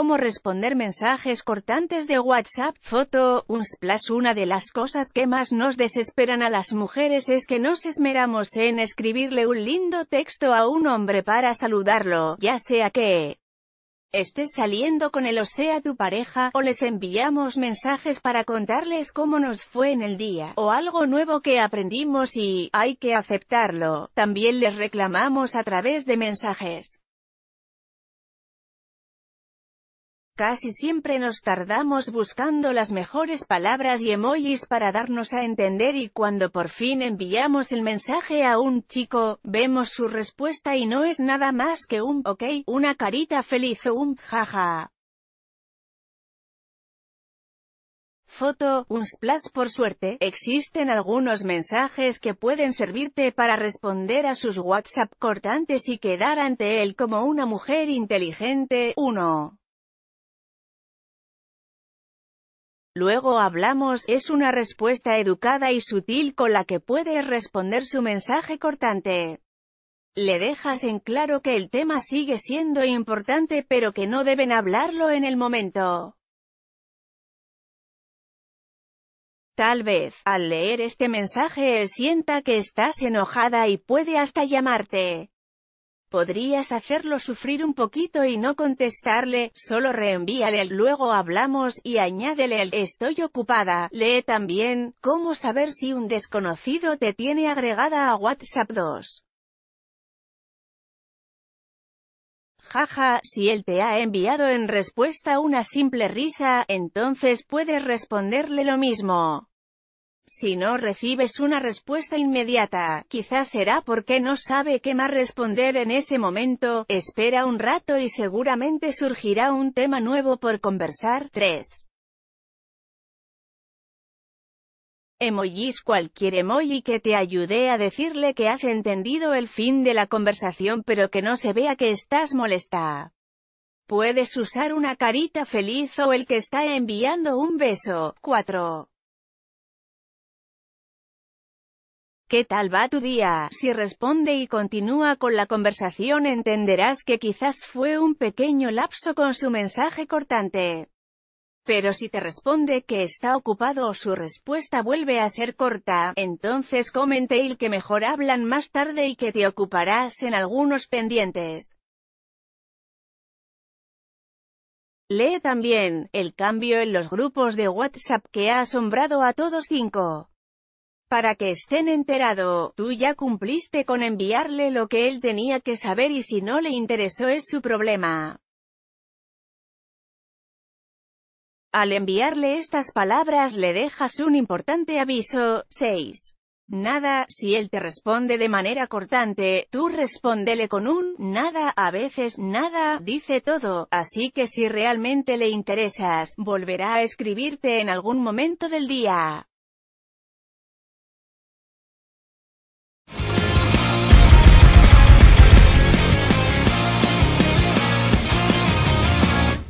cómo responder mensajes cortantes de WhatsApp, foto, un splash. Una de las cosas que más nos desesperan a las mujeres es que nos esmeramos en escribirle un lindo texto a un hombre para saludarlo, ya sea que estés saliendo con él o sea tu pareja, o les enviamos mensajes para contarles cómo nos fue en el día, o algo nuevo que aprendimos y, hay que aceptarlo, también les reclamamos a través de mensajes. Casi siempre nos tardamos buscando las mejores palabras y emojis para darnos a entender y cuando por fin enviamos el mensaje a un chico, vemos su respuesta y no es nada más que un ok, una carita feliz o un jaja. Foto, un splash por suerte, existen algunos mensajes que pueden servirte para responder a sus WhatsApp cortantes y quedar ante él como una mujer inteligente, 1. Luego hablamos, es una respuesta educada y sutil con la que puedes responder su mensaje cortante. Le dejas en claro que el tema sigue siendo importante pero que no deben hablarlo en el momento. Tal vez, al leer este mensaje sienta que estás enojada y puede hasta llamarte. Podrías hacerlo sufrir un poquito y no contestarle, solo reenvíale el luego hablamos y añádele el estoy ocupada. Lee también, cómo saber si un desconocido te tiene agregada a WhatsApp 2. jaja, si él te ha enviado en respuesta una simple risa, entonces puedes responderle lo mismo. Si no recibes una respuesta inmediata, quizás será porque no sabe qué más responder en ese momento, espera un rato y seguramente surgirá un tema nuevo por conversar. 3. Emojis Cualquier emoji que te ayude a decirle que has entendido el fin de la conversación pero que no se vea que estás molesta. Puedes usar una carita feliz o el que está enviando un beso. 4. ¿Qué tal va tu día? Si responde y continúa con la conversación entenderás que quizás fue un pequeño lapso con su mensaje cortante. Pero si te responde que está ocupado o su respuesta vuelve a ser corta, entonces comente el que mejor hablan más tarde y que te ocuparás en algunos pendientes. Lee también, el cambio en los grupos de WhatsApp que ha asombrado a todos cinco. Para que estén enterado, tú ya cumpliste con enviarle lo que él tenía que saber y si no le interesó es su problema. Al enviarle estas palabras le dejas un importante aviso. 6. Nada, si él te responde de manera cortante, tú respóndele con un, nada, a veces, nada, dice todo, así que si realmente le interesas, volverá a escribirte en algún momento del día.